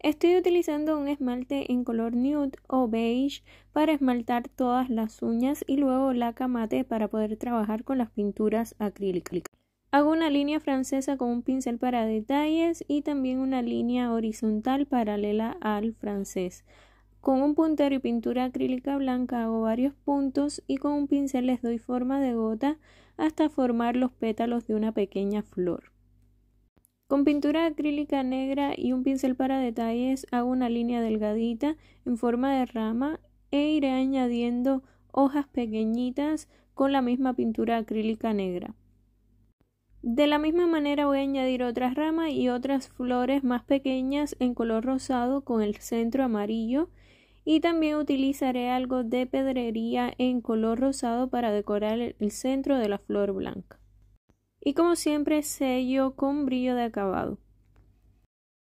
Estoy utilizando un esmalte en color nude o beige para esmaltar todas las uñas y luego laca mate para poder trabajar con las pinturas acrílicas. Hago una línea francesa con un pincel para detalles y también una línea horizontal paralela al francés. Con un puntero y pintura acrílica blanca hago varios puntos y con un pincel les doy forma de gota hasta formar los pétalos de una pequeña flor. Con pintura acrílica negra y un pincel para detalles hago una línea delgadita en forma de rama e iré añadiendo hojas pequeñitas con la misma pintura acrílica negra. De la misma manera voy a añadir otras ramas y otras flores más pequeñas en color rosado con el centro amarillo y también utilizaré algo de pedrería en color rosado para decorar el centro de la flor blanca y como siempre sello con brillo de acabado.